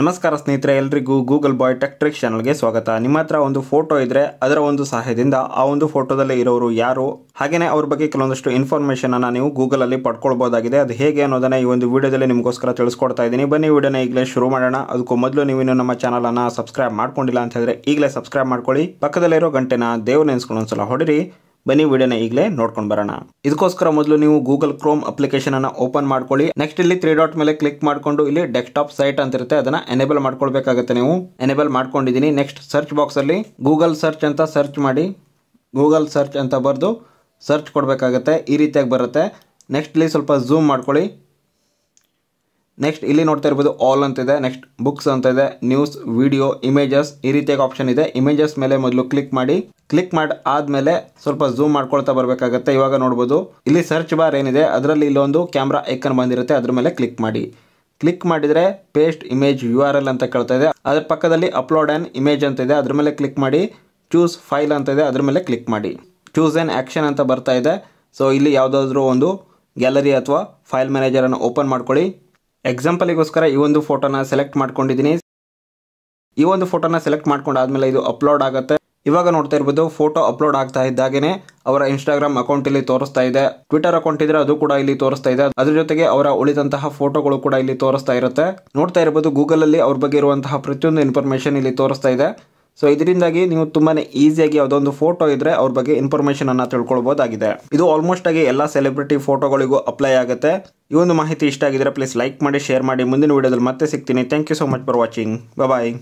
ನಮಸ್ಕಾರ ಸ್ನೇಹಿತರೆ ಎಲ್ರಿಗೂ ಗೂಗಲ್ ಬಾಯ್ ಟೆಕ್ ಟ್ರಿಕ್ ಚಾನಲ್ಗೆ ಸ್ವಾಗತ ನಿಮ್ಮ ಹತ್ರ ಒಂದು ಫೋಟೋ ಇದ್ರೆ ಅದರ ಒಂದು ಸಹಾಯದಿಂದ ಆ ಒಂದು ಫೋಟೋದಲ್ಲಿ ಇರೋರು ಯಾರು ಹಾಗೆಯೇ ಅವ್ರ ಬಗ್ಗೆ ಕೆಲವೊಂದಷ್ಟು ಇನ್ಫಾರ್ಮೇಷನನ್ನು ನೀವು ಗೂಗಲಲ್ಲಿ ಪಡ್ಕೊಳ್ಬೋದಾಗಿದೆ ಅದು ಹೇಗೆ ಅನ್ನೋದನ್ನ ಈ ಒಂದು ವಿಡಿಯೋದಲ್ಲಿ ನಿಮಗೋಸ್ಕರ ತಿಳಿಸ್ಕೊಡ್ತಾ ಇದ್ದೀನಿ ಬನ್ನಿ ವಿಡಿಯೋನ ಈಗಲೇ ಶುರು ಮಾಡೋಣ ಅದಕ್ಕೂ ಮೊದಲು ನೀವು ಇನ್ನೂ ನಮ್ಮ ಅನ್ನ ಸಬ್ಸ್ಕ್ರೈಬ್ ಮಾಡ್ಕೊಂಡಿಲ್ಲ ಅಂತ ಹೇಳಿದ್ರೆ ಈಗಲೇ ಸಬ್ಸ್ಕ್ರೈಬ್ ಮಾಡ್ಕೊಳ್ಳಿ ಪಕ್ಕದಲ್ಲಿರೋ ಗಂಟೆನ ದೇವ್ರ ನೆನೆಸ್ಕೊಂಡು ಒಂದ್ಸಲ ಹೊಡಿರಿ ಬನ್ನಿ ವಿಡಿಯೋನ ಈಗಲೇ ನೋಡ್ಕೊಂಡು ಬರೋಣ ಇದಕ್ಕೋಸ್ಕರ ಮೊದಲು ನೀವು ಗೂಗಲ್ ಕ್ರೋಮ್ ಅಪ್ಲಿಕೇಶನ್ ಅನ್ನ ಓಪನ್ ಮಾಡ್ಕೊಳ್ಳಿ ನೆಕ್ಸ್ಟ್ ಇಲ್ಲಿ ತ್ರೀ ಡಾಟ್ ಮೇಲೆ ಕ್ಲಿಕ್ ಮಾಡ್ಕೊಂಡು ಇಲ್ಲಿ ಡೆಸ್ಕ್ಟಾಪ್ ಸೈಟ್ ಅಂತ ಇರುತ್ತೆ ಅದನ್ನ ಎನೇಬಲ್ ಮಾಡ್ಕೊಳ್ಬೇಕಾಗುತ್ತೆ ನೀವು ಎನೇಬಲ್ ಮಾಡ್ಕೊಂಡಿದ್ದೀನಿ ನೆಕ್ಸ್ಟ್ ಸರ್ಚ್ ಬಾಕ್ಸ್ ಅಲ್ಲಿ ಗೂಗಲ್ ಸರ್ಚ್ ಅಂತ ಸರ್ಚ್ ಮಾಡಿ ಗೂಗಲ್ ಸರ್ಚ್ ಅಂತ ಬರೆದು ಸರ್ಚ್ ಕೊಡಬೇಕಾಗತ್ತೆ ಈ ರೀತಿಯಾಗಿ ಬರುತ್ತೆ ನೆಕ್ಸ್ಟ್ ಇಲ್ಲಿ ಸ್ವಲ್ಪ ಝೂಮ್ ಮಾಡ್ಕೊಳ್ಳಿ ನೆಕ್ಸ್ಟ್ ಇಲ್ಲಿ ನೋಡ್ತಾ ಇರ್ಬೋದು ಆಲ್ ಇದೆ ನೆಕ್ಸ್ಟ್ ಬುಕ್ಸ್ ಅಂತ ಇದೆ ನ್ಯೂಸ್ ವಿಡಿಯೋ ಇಮೇಜಸ್ ಈ ರೀತಿಯಾಗಿ ಆಪ್ಷನ್ ಇದೆ ಇಮೇಜಸ್ ಮೇಲೆ ಮೊದಲು ಕ್ಲಿಕ್ ಮಾಡಿ ಕ್ಲಿಕ್ ಮಾಡಿ ಆದ್ಮೇಲೆ ಸ್ವಲ್ಪ ಝೂಮ್ ಮಾಡ್ಕೊಳ್ತಾ ಬರಬೇಕಾಗತ್ತೆ ಇವಾಗ ನೋಡ್ಬೋದು ಇಲ್ಲಿ ಸರ್ಚ್ ಬಾರ್ ಏನಿದೆ ಅದರಲ್ಲಿ ಇಲ್ಲೊಂದು ಕ್ಯಾಮ್ರಾ ಐಕನ್ ಬಂದಿರುತ್ತೆ ಅದ್ರ ಮೇಲೆ ಕ್ಲಿಕ್ ಮಾಡಿ ಕ್ಲಿಕ್ ಮಾಡಿದರೆ paste image U R L ಅಂತ ಕೇಳ್ತಾ ಇದೆ ಅದ್ರ ಪಕ್ಕದಲ್ಲಿ ಅಪ್ಲೋಡ್ ಆ್ಯಂಡ್ ಇಮೇಜ್ ಅಂತ ಇದೆ ಅದ್ರ ಮೇಲೆ ಕ್ಲಿಕ್ ಮಾಡಿ ಚೂಸ್ ಫೈಲ್ ಅಂತ ಇದೆ ಅದ್ರ ಮೇಲೆ ಕ್ಲಿಕ್ ಮಾಡಿ ಚೂಸ್ ಆ್ಯಂಡ್ ಆ್ಯಕ್ಷನ್ ಅಂತ ಬರ್ತಾ ಇದೆ ಸೊ ಇಲ್ಲಿ ಯಾವುದಾದ್ರೂ ಒಂದು ಗ್ಯಾಲರಿ ಅಥವಾ ಫೈಲ್ ಮ್ಯಾನೇಜರನ್ನು ಓಪನ್ ಮಾಡ್ಕೊಳ್ಳಿ ಎಕ್ಸಾಂಪಲಿಗೋಸ್ಕರ ಈ ಒಂದು ಫೋಟೋನ ಸೆಲೆಕ್ಟ್ ಮಾಡ್ಕೊಂಡಿದ್ದೀನಿ ಈ ಒಂದು ಫೋಟೋನ ಸೆಲೆಕ್ಟ್ ಆದ್ಮೇಲೆ ಇದು ಅಪ್ಲೋಡ್ ಆಗುತ್ತೆ ಇವಾಗ ನೋಡ್ತಾ ಇರ್ಬೋದು ಫೋಟೋ ಅಪ್ಲೋಡ್ ಆಗ್ತಾ ಇದ್ದಾಗೇನೆ ಅವರ ಇನ್ಸ್ಟಾಗ್ರಾಮ್ ಅಕೌಂಟ್ ಇಲ್ಲಿ ತೋರಿಸ್ತಾ ಇದೆ ಟ್ವಿಟರ್ ಅಕೌಂಟ್ ಇದ್ರೆ ಅದು ಕೂಡ ಇಲ್ಲಿ ತೋರಿಸ್ತಾ ಇದೆ ಅದ್ರ ಜೊತೆಗೆ ಅವರ ಉಳಿದಂತಹ ಫೋಟೋಗಳು ಕೂಡ ಇಲ್ಲಿ ತೋರಿಸ್ತಾ ಇರುತ್ತೆ ನೋಡ್ತಾ ಇರ್ಬೋದು ಗೂಗಲ್ ಅಲ್ಲಿ ಅವ್ರ ಬಗ್ಗೆ ಇರುವಂತಹ ಪ್ರತಿಯೊಂದು ಇನ್ಫಾರ್ಮೇಶನ್ ಇಲ್ಲಿ ತೋರಿಸ್ತಾ ಇದೆ ಸೊ ಇದರಿಂದಾಗಿ ನೀವು ತುಂಬಾನೇ ಈಸಿಯಾಗಿ ಯಾವುದೊಂದು ಫೋಟೋ ಇದ್ರೆ ಅವ್ರ ಬಗ್ಗೆ ಇನ್ಫಾರ್ಮೇಶನ್ ಅನ್ನ ತಿಳ್ಕೊಳ್ಬಹುದಾಗಿದೆ ಇದು ಆಲ್ಮೋಸ್ಟ್ ಆಗಿ ಎಲ್ಲಾ ಸೆಲೆಬ್ರಿಟಿ ಫೋಟೋಗಳಿಗೂ ಅಪ್ಲೈ ಆಗುತ್ತೆ ಈ ಒಂದು ಮಾಹಿತಿ ಇಷ್ಟ ಆಗಿದ್ರೆ ಪ್ಲೀಸ್ ಲೈಕ್ ಮಾಡಿ ಶೇರ್ ಮಾಡಿ ಮುಂದಿನ ವೀಡಿಯೋದಲ್ಲಿ ಮತ್ತೆ ಸಿಗ್ತೀನಿ thank you so much for watching bye